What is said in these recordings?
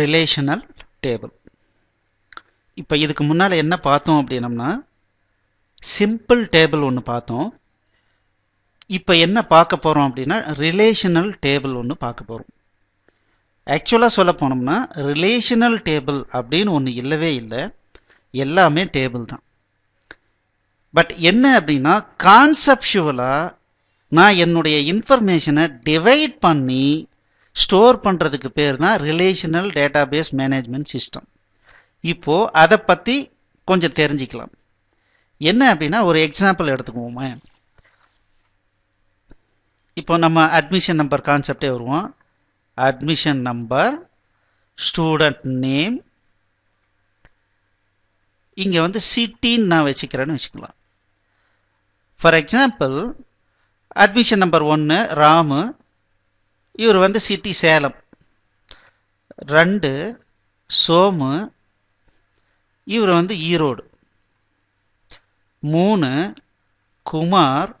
relational table இப்போ இதுக்கு முன்னால் என்ன பார்த்தோம் அப்படின்னம்னா சிம்பிள் டேபிள் ஒன்று பார்த்தோம் இப்போ என்ன பார்க்க போகிறோம் அப்படின்னா ரிலேஷனல் டேபிள் ஒன்று பார்க்க போகிறோம் ஆக்சுவலாக சொல்ல போனோம்னா ரிலேஷனல் டேபிள் அப்படின்னு ஒன்று இல்லவே இல்லை எல்லாமே டேபிள் தான் பட் என்ன அப்படின்னா கான்செப்ஷுவலாக நான் என்னுடைய இன்ஃபர்மேஷனை டிவைட் பண்ணி ஸ்டோர் பண்ணுறதுக்கு பேர் தான் ரிலேஷனல் டேட்டாபேஸ் மேனேஜ்மெண்ட் சிஸ்டம் இப்போது அதை பற்றி கொஞ்சம் தெரிஞ்சுக்கலாம் என்ன அப்படின்னா ஒரு எக்ஸாம்பிள் எடுத்துக்குவோமே இப்போ நம்ம அட்மிஷன் நம்பர் கான்செப்டே வருவோம் அட்மிஷன் நம்பர் ஸ்டூடெண்ட் நேம் இங்கே வந்து சிட்டின்னு நான் வச்சுக்கிறேன்னு வச்சுக்கலாம் ஃபார் எக்ஸாம்பிள் அட்மிஷன் நம்பர் ஒன்று ராமு இவர் வந்து சிட்டி சேலம் ரெண்டு சோமு இவர் வந்து ஈரோடு மூணு குமார்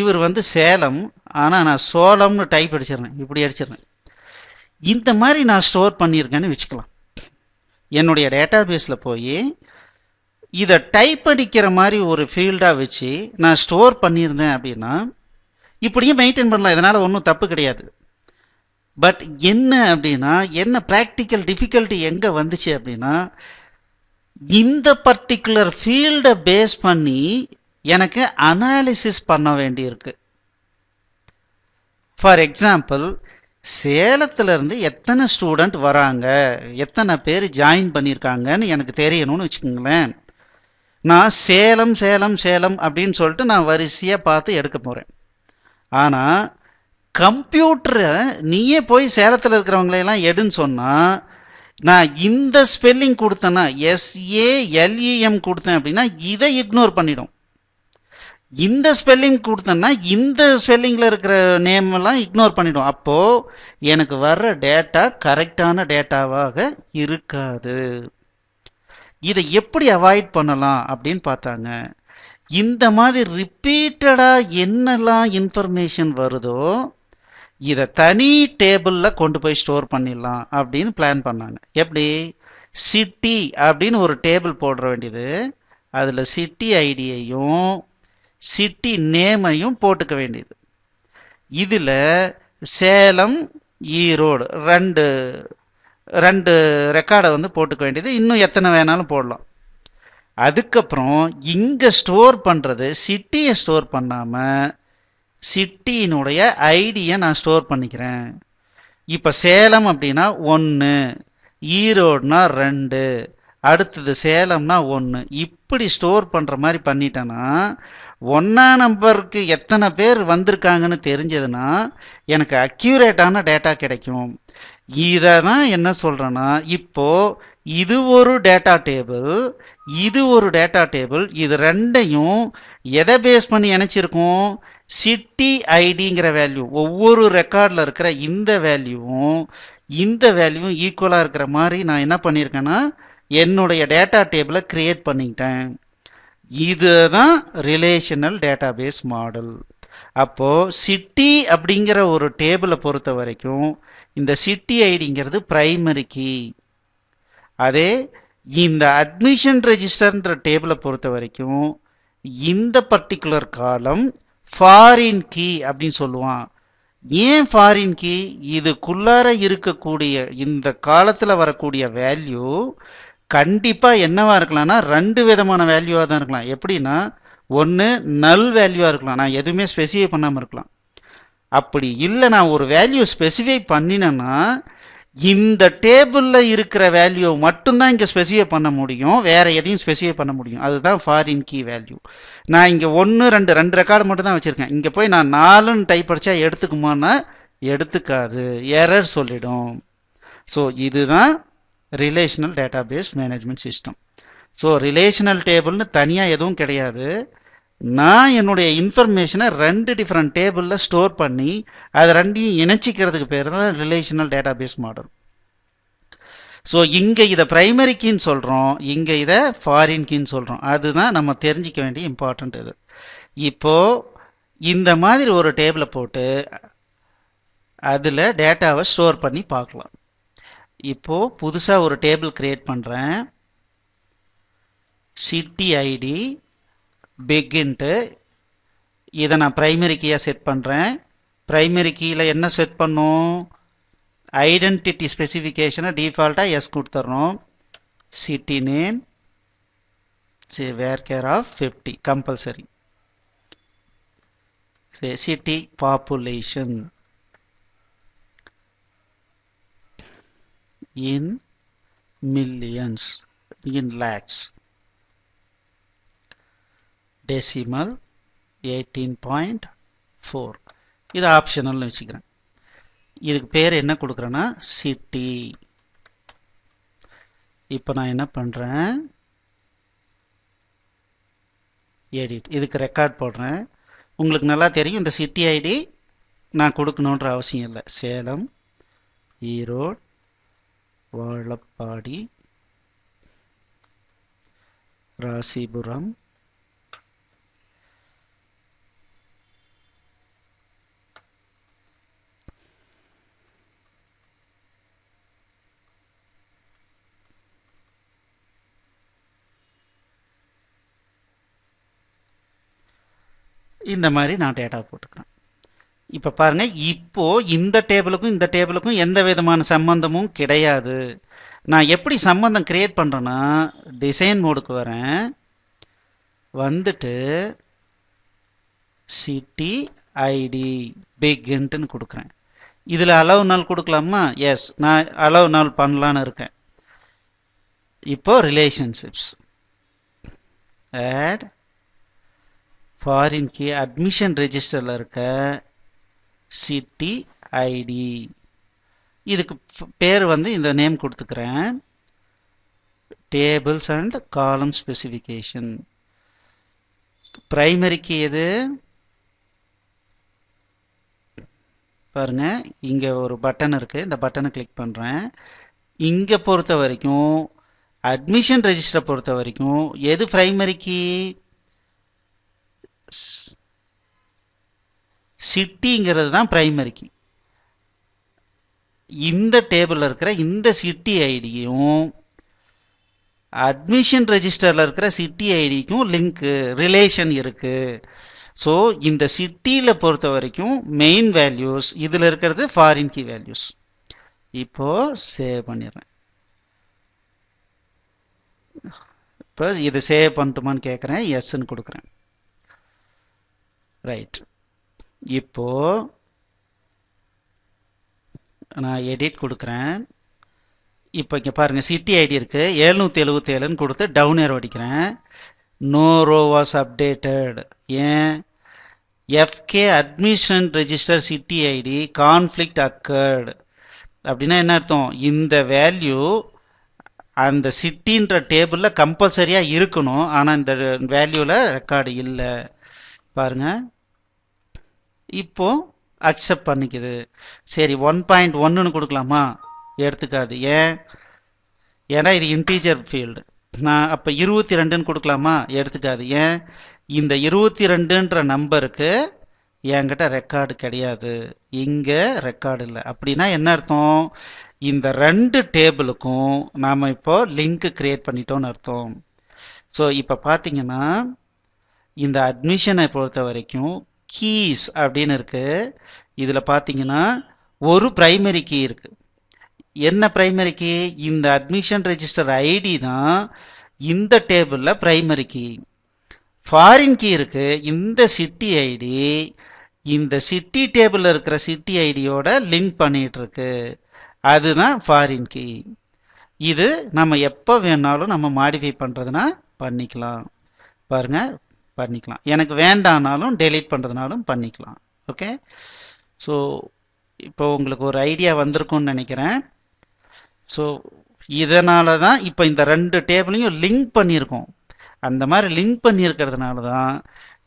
இவர் வந்து சேலம் ஆனால் நான் சோளம்னு டைப் அடிச்சிடறேன் இப்படி அடிச்சிடறேன் இந்த மாதிரி நான் ஸ்டோர் பண்ணியிருக்கேன்னு வச்சுக்கலாம் என்னுடைய டேட்டா பேஸில் போய் இதை டைப் அடிக்கிற மாதிரி ஒரு ஃபீல்டாக வச்சு நான் ஸ்டோர் பண்ணியிருந்தேன் அப்படின்னா இப்படியும் மெயின்டைன் பண்ணலாம் இதனால் ஒன்றும் தப்பு கிடையாது பட் என்ன அப்படின்னா என்ன ப்ராக்டிக்கல் டிஃபிகல்ட்டி எங்கே வந்துச்சு அப்படின்னா இந்த பர்டிகுலர் ஃபீல்டை பேஸ் பண்ணி எனக்கு அனாலிசிஸ் பண்ண வேண்டியிருக்கு ஃபார் எக்ஸாம்பிள் சேலத்துலேருந்து எத்தனை ஸ்டூடெண்ட் வராங்க எத்தனை பேர் ஜாயின் பண்ணியிருக்காங்கன்னு எனக்கு தெரியணும்னு வச்சுக்கோங்களேன் நான் சேலம் சேலம் சேலம் அப்படின்னு சொல்லிட்டு நான் வரிசையாக பார்த்து எடுக்க போகிறேன் ஆனால் கம்ப்யூட்டரை நீயே போய் சேலத்தில் இருக்கிறவங்களையெல்லாம் எடுன்னு சொன்னால் நான் இந்த ஸ்பெல்லிங் கொடுத்தேன்னா எஸ்ஏஎல்இஎம் e கொடுத்தேன் அப்படின்னா இதை இக்னோர் பண்ணிடும் இந்த ஸ்பெல்லிங் கொடுத்தேன்னா இந்த ஸ்பெல்லிங்கில் இருக்கிற நேம் எல்லாம் இக்னோர் பண்ணிடும் அப்போது எனக்கு வர்ற டேட்டா கரெக்டான டேட்டாவாக இருக்காது இதை எப்படி அவாய்ட் பண்ணலாம் அப்படின்னு பார்த்தாங்க இந்த மாதிரி ரிப்பீட்டடாக என்னெல்லாம் இன்ஃபர்மேஷன் வருதோ இதை தனி டேபிளில் கொண்டு போய் ஸ்டோர் பண்ணிடலாம் அப்படின்னு பிளான் பண்ணாங்க எப்படி சிட்டி அப்படின்னு ஒரு டேபிள் போடுற வேண்டியது அதில் சிட்டி ஐடியையும் சிட்டி நேமையும் போட்டுக்க வேண்டியது இதில் சேலம் ஈரோடு ரெண்டு ரெண்டு ரெக்கார்டை வந்து போட்டுக்க வேண்டியது இன்னும் எத்தனை வேணாலும் போடலாம் அதுக்கப்புறம் இங்கே ஸ்டோர் பண்ணுறது சிட்டியை ஸ்டோர் பண்ணாமல் சிட்டியினுடைய ஐடியை நான் ஸ்டோர் பண்ணிக்கிறேன் இப்போ சேலம் அப்படின்னா ஒன்று ஈரோடுனா ரெண்டு அடுத்தது சேலம்னா ஒன்று இப்படி ஸ்டோர் பண்ணுற மாதிரி பண்ணிட்டேன்னா ஒன்றா நம்பருக்கு எத்தனை பேர் வந்திருக்காங்கன்னு தெரிஞ்சதுன்னா எனக்கு அக்யூரேட்டான டேட்டா கிடைக்கும் இதை தான் என்ன சொல்கிறேன்னா இப்போது இது ஒரு டேட்டா டேபிள் இது ஒரு டேட்டா டேபிள் இது ரெண்டையும் எதை பேஸ் பண்ணி இணைச்சிருக்கோம் சிட்டி ஐடிங்கிற வேல்யூ ஒவ்வொரு ரெக்கார்டில் இருக்கிற இந்த வேல்யூவும் இந்த வேல்யூவும் ஈக்குவலாக இருக்கிற மாதிரி நான் என்ன பண்ணியிருக்கேன்னா என்னுடைய டேட்டா டேபிளை க்ரியேட் பண்ணிக்கிட்டேன் இதுதான் ரிலேஷனல் டேட்டாபேஸ் மாடல் அப்போது சிட்டி அப்படிங்கிற ஒரு டேபிளை பொறுத்த வரைக்கும் இந்த சிட்டி ஐடிங்கிறது ப்ரைமரி கீ அதே இந்த அட்மிஷன் ரெஜிஸ்டர்ன்ற டேபிளை பொறுத்த வரைக்கும் இந்த particular காலம் ஃபாரின் கீ அப்படின்னு சொல்லுவான் ஏன் ஃபாரின் கீ இதுக்குள்ளார இருக்கக்கூடிய இந்த காலத்தில் வரக்கூடிய வேல்யூ கண்டிப்பாக என்னவா இருக்கலாம்னா ரெண்டு விதமான வேல்யூவாக தான் இருக்கலாம் எப்படின்னா ஒன்று நல் வேல்யூவாக இருக்கலாம் நான் எதுவுமே ஸ்பெசிஃபை பண்ணாமல் இருக்கலாம் அப்படி இல்லை நான் ஒரு வேல்யூ ஸ்பெசிஃபை பண்ணினேன்னா இந்த டேபிளில் இருக்கிற வேல்யூ மட்டும்தான் இங்கே ஸ்பெசிஃபை பண்ண முடியும் வேறு எதையும் ஸ்பெசிஃபை பண்ண முடியும் அதுதான் ஃபாரின் கீ வேல்யூ நான் இங்கே ஒன்று ரெண்டு ரெண்டு ரெக்கார்டு மட்டும் தான் வச்சுருக்கேன் இங்கே போய் நான் நாலுன்னு டைப் அடித்தா எடுத்துக்குமான்னா எடுத்துக்காது எரர் சொல்லிடும் ஸோ இதுதான் relational database management system so relational டேபிள்னு தனியாக எதுவும் கிடையாது நான் என்னுடைய இன்ஃபர்மேஷனை ரெண்டு டிஃப்ரெண்ட் டேபிளில் ஸ்டோர் பண்ணி அது ரெண்டையும் இணைச்சிக்கிறதுக்கு பேர் தான் ரிலேஷனல் டேட்டாபேஸ் மாடல் ஸோ இங்கே இதை பிரைமரி கீன்னு சொல்கிறோம் இங்கே இதை ஃபாரின் கீன்னு சொல்கிறோம் அதுதான் நம்ம தெரிஞ்சிக்க வேண்டிய இம்பார்ட்டண்ட் இது இப்போது இந்த மாதிரி ஒரு டேபிளை போட்டு அதில் டேட்டாவை ஸ்டோர் பண்ணி பார்க்கலாம் இப்போது புதுசாக ஒரு டேபிள் க்ரியேட் பண்ணுறேன் சிட்டி ஐடி பிகின்ட்டு இதை நான் ப்ரைமரி கீயாக செட் பண்ணுறேன் ப்ரைமரி கீயில் என்ன செட் பண்ணும் ஐடென்டிட்டி ஸ்பெசிஃபிகேஷனை டிஃபால்ட்டாக எஸ் கொடுத்துட்றோம் சிட்டி நேம் சரி varchar of fifty compulsory சரி city population in millions in lakhs decimal eighteen point four இது ஆப்ஷனல்னு வச்சுக்கிறேன் இதுக்கு பேர் என்ன கொடுக்குறேன்னா சிட்டி இப்போ நான் என்ன பண்ணுறேன் எடிட் இதுக்கு ரெக்கார்ட் போடுறேன் உங்களுக்கு நல்லா தெரியும் இந்த சிட்டி ஐடி நான் கொடுக்கணுன்ற அவசியம் இல்லை சேலம் ஈரோடு வாழப்பாடி ராசிபுரம் இந்த மாதிரி நான் டேட்டா போட்டுக்கிறேன் இப்போ பாருங்கள் இப்போது இந்த டேபிளுக்கும் இந்த டேபிளுக்கும் எந்த விதமான சம்பந்தமும் கிடையாது நான் எப்படி சம்பந்தம் க்ரியேட் பண்ணுறேன்னா டிசைன் மோடுக்கு வரேன் வந்துட்டு சிட்டி ஐடி பிக்ன்ட்டுன்னு கொடுக்குறேன் இதில் அளவு நாள் கொடுக்கலாமா எஸ் நான் அளவு நாள் பண்ணலான்னு இருக்கேன் இப்போது relationships add foreign key admission ரெஜிஸ்டரில் இருக்க சிட்டி ஐடி இதுக்கு பேர் வந்து இந்த நேம் கொடுத்துக்கிறேன் டேபிள்ஸ் அண்ட் காலம் ஸ்பெசிஃபிகேஷன் ப்ரைமரிக்கு எது பாருங்கள் இங்கே ஒரு பட்டன் இருக்குது இந்த பட்டனை கிளிக் பண்ணுறேன் இங்கே பொறுத்த வரைக்கும் அட்மிஷன் ரெஜிஸ்டரை பொறுத்த வரைக்கும் எது ப்ரைமரிக்கு சிட்டிங்கிறது தான் பிரைமரி கீ இந்த டேபிளில் இருக்கிற இந்த சிட்டி ஐடியும் அட்மிஷன் ரெஜிஸ்டரில் இருக்கிற சிட்டி ஐடிக்கும் லிங்க்கு ரிலேஷன் இருக்குது ஸோ இந்த சிட்டியில் பொறுத்த வரைக்கும் மெயின் வேல்யூஸ் இதில் இருக்கிறது ஃபாரின் கீ வேல்யூஸ் இப்போது சேவ் பண்ணிடுறேன் இப்போ இதை சேவ் பண்ணட்டுமான்னு கேட்குறேன் எஸ்ன்னு கொடுக்குறேன் ரைட் இப்போ நான் எடிட் கொடுக்குறேன் இப்போ இங்கே பாருங்கள் சிட்டி ஐடி இருக்குது எழுநூற்றி எழுபத்தி ஏழுன்னு கொடுத்து டவுன் ஏர் அடிக்கிறேன் நோ ரோ வாஸ் அப்டேட்டட் ஏன் FK admission register city ID conflict occurred அப்படின்னா என்ன அர்த்தம் இந்த வேல்யூ அந்த சிட்டின்ற டேபிளில் கம்பல்சரியாக இருக்கணும் ஆனால் இந்த வேல்யூவில் ரெக்கார்டு இல்லை பாருங்கள் இப்போ அக்செப்ட் பண்ணிக்குது சரி ஒன் பாயிண்ட் ஒன்றுன்னு கொடுக்கலாமா எடுத்துக்காது ஏன் ஏன்னா இது இன்டீஜர் ஃபீல்டு நான் அப்போ இருபத்தி ரெண்டுன்னு கொடுக்கலாமா எடுத்துக்காது ஏன் இந்த இருபத்தி ரெண்டுன்ற நம்பருக்கு என்கிட்ட ரெக்கார்டு கிடையாது இங்கே ரெக்கார்டு இல்லை அப்படின்னா என்ன அர்த்தம் இந்த ரெண்டு டேபிளுக்கும் நாம் இப்போ லிங்க் கிரியேட் பண்ணிட்டோம்னு அர்த்தம் ஸோ இப்போ பார்த்தீங்கன்னா இந்த அட்மிஷனை பொறுத்த வரைக்கும் கீஸ் அப்படின்னு இருக்குது இதில் பார்த்தீங்கன்னா ஒரு ப்ரைமரி கீ இருக்குது என்ன ப்ரைமரி கீ இந்த அட்மிஷன் ரெஜிஸ்டர் ஐடி தான் இந்த டேபிளில் ப்ரைமரி கீ ஃபாரின் கீ இருக்குது இந்த சிட்டி ஐடி இந்த சிட்டி டேபிளில் இருக்கிற சிட்டி ஐடியோட லிங்க் பண்ணிகிட்ருக்கு அதுதான் ஃபாரின் கீ இது நம்ம எப்போ வேணாலும் நம்ம மாடிஃபை பண்ணுறதுனா பண்ணிக்கலாம் பாருங்கள் பண்ணிக்கலாம் எனக்கு வேண்டானாலும் டெலீட் பண்ணுறதுனாலும் பண்ணிக்கலாம் ஓகே ஸோ இப்போ உங்களுக்கு ஒரு ஐடியா வந்திருக்கும்னு நினைக்கிறேன் ஸோ இதனால தான் இப்போ இந்த ரெண்டு டேபிளையும் லிங்க் பண்ணியிருக்கோம் அந்த மாதிரி லிங்க் பண்ணியிருக்கிறதுனால தான்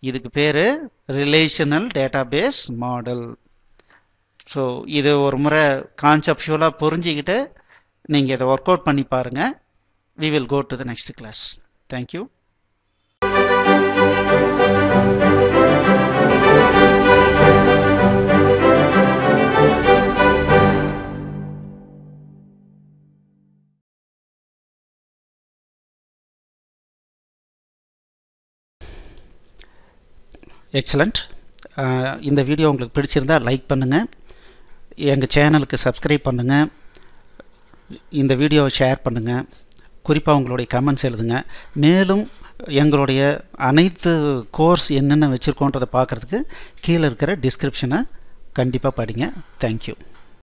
இதுக்கு பேர் ரிலேஷனல் டேட்டாபேஸ் மாடல் ஸோ இது ஒரு முறை கான்செப்டுவலாக புரிஞ்சுக்கிட்டு நீங்கள் இதை ஒர்க் அவுட் பண்ணி பாருங்கள் we will go to the next class thank you excellent இந்த வீடியோ உங்களுக்கு பிடிச்சிருந்தால் லைக் பண்ணுங்கள் எங்கள் சேனலுக்கு சப்ஸ்கிரைப் பண்ணுங்கள் இந்த வீடியோவை ஷேர் பண்ணுங்கள் குறிப்பாக உங்களுடைய கமெண்ட்ஸ் எழுதுங்க மேலும் எங்களுடைய அனைத்து கோர்ஸ் என்னென்ன வச்சுருக்கோன்றதை பார்க்குறதுக்கு கீழே இருக்கிற டிஸ்கிரிப்ஷனை கண்டிப்பாக படிங்க தேங்க்யூ